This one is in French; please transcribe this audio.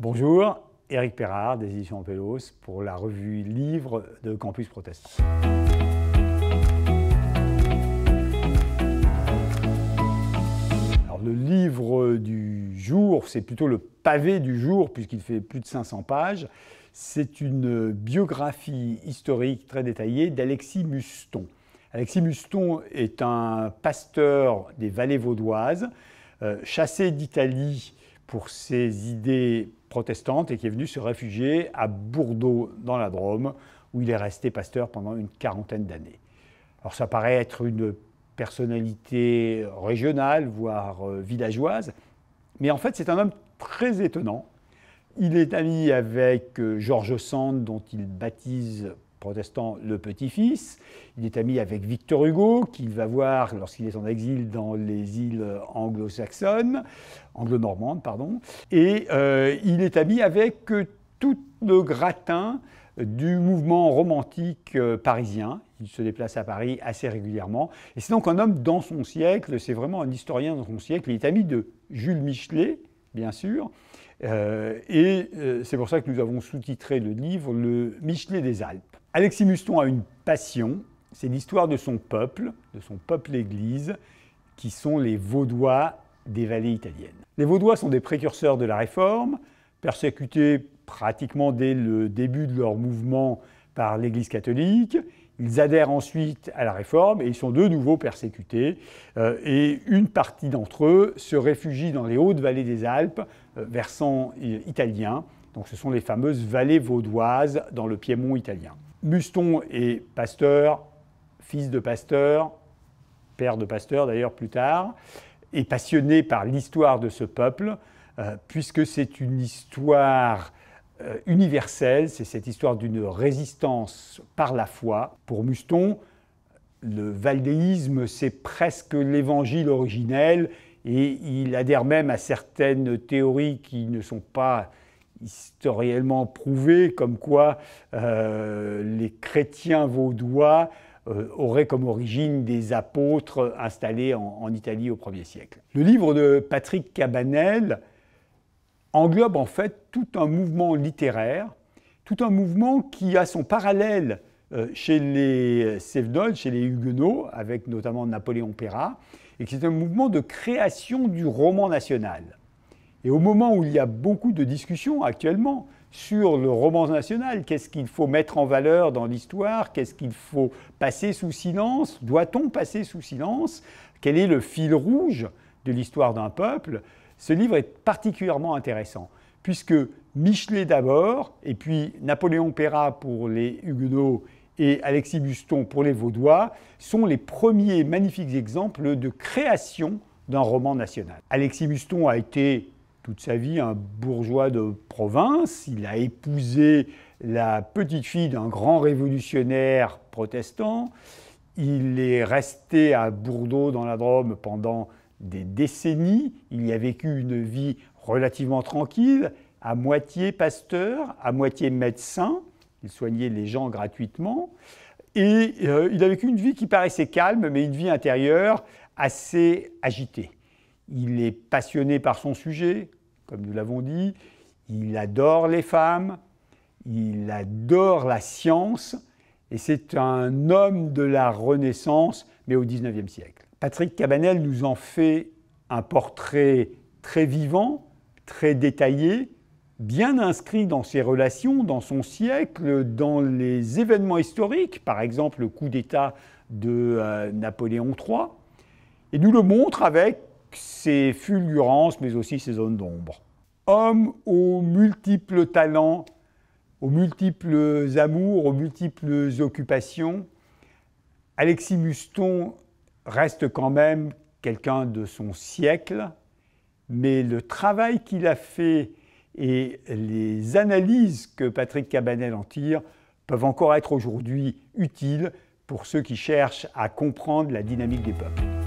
Bonjour, Eric Perard, des éditions Pélos pour la revue Livre de Campus Protestant. Alors, le livre du jour, c'est plutôt le pavé du jour puisqu'il fait plus de 500 pages. C'est une biographie historique très détaillée d'Alexis Muston. Alexis Muston est un pasteur des vallées vaudoises, euh, chassé d'Italie pour ses idées protestantes et qui est venu se réfugier à Bordeaux, dans la Drôme, où il est resté pasteur pendant une quarantaine d'années. Alors ça paraît être une personnalité régionale, voire euh, villageoise, mais en fait c'est un homme très étonnant. Il est ami avec euh, Georges Sand, dont il baptise protestant le petit-fils. Il est ami avec Victor Hugo, qu'il va voir lorsqu'il est en exil dans les îles anglo-saxonnes, anglo-normandes, pardon. Et euh, il est ami avec euh, tout le gratin du mouvement romantique euh, parisien. Il se déplace à Paris assez régulièrement. Et c'est donc un homme dans son siècle, c'est vraiment un historien dans son siècle. Il est ami de Jules Michelet, bien sûr. et c'est pour ça que nous avons sous-titré le livre Le Michelet des Alpes. Alexis Muston a une passion, c'est l'histoire de son peuple, de son peuple Église, qui sont les Vaudois des vallées italiennes. Les Vaudois sont des précurseurs de la Réforme, persécutés pratiquement dès le début de leur mouvement par l'Église catholique. Ils adhèrent ensuite à la Réforme et ils sont de nouveau persécutés. Euh, et une partie d'entre eux se réfugie dans les hautes vallées des Alpes, euh, versant euh, italien. Donc ce sont les fameuses vallées vaudoises dans le Piémont italien. Muston est pasteur, fils de pasteur, père de pasteur d'ailleurs plus tard, et passionné par l'histoire de ce peuple, euh, puisque c'est une histoire euh, universelle, c'est cette histoire d'une résistance par la foi. Pour Muston, le valdéisme, c'est presque l'évangile originel, et il adhère même à certaines théories qui ne sont pas historiellement prouvé comme quoi euh, les chrétiens vaudois euh, auraient comme origine des apôtres installés en, Italie au 1er siècle. Le livre de Patrick Cabanel englobe en fait tout un mouvement littéraire, tout un mouvement qui a son parallèle euh, chez les Sévenols, chez les Huguenots, avec notamment Napoléon Perra, et qui est un mouvement de création du roman national. Et au moment où il y a beaucoup de discussions actuellement sur le roman national, qu'est-ce qu'il faut mettre en valeur dans l'histoire, qu'est-ce qu'il faut passer sous silence, doit-on passer sous silence, quel est le fil rouge de l'histoire d'un peuple, ce livre est particulièrement intéressant, puisque Michelet d'abord, et puis Napoléon Perra pour les Huguenots et Alexis Buston pour les Vaudois, sont les premiers magnifiques exemples de création d'un roman national. Alexis Buston a été toute sa vie un bourgeois de province. Il a épousé la petite fille d'un grand révolutionnaire protestant. Il est resté à Bordeaux dans la Drôme pendant des décennies. Il y a vécu une vie relativement tranquille, à moitié pasteur, à moitié médecin. Il soignait les gens gratuitement. Et euh, il a vécu une vie qui paraissait calme, mais une vie intérieure assez agitée il est passionné par son sujet, comme nous l'avons dit, il adore les femmes, il adore la science, et c'est un homme de la Renaissance, mais au XIXe siècle. Patrick Cabanel nous en fait un portrait très vivant, très détaillé, bien inscrit dans ses relations, dans son siècle, dans les événements historiques, par exemple le coup d'État de euh, Napoléon III, et nous le montre avec ses fulgurances, mais aussi ses zones d'ombre. Homme aux multiples talents, aux multiples amours, aux multiples occupations, Alexis Muston reste quand même quelqu'un de son siècle, mais le travail qu'il a fait et les analyses que Patrick Cabanel en tire peuvent encore être aujourd'hui utiles pour ceux qui cherchent à comprendre la dynamique des peuples.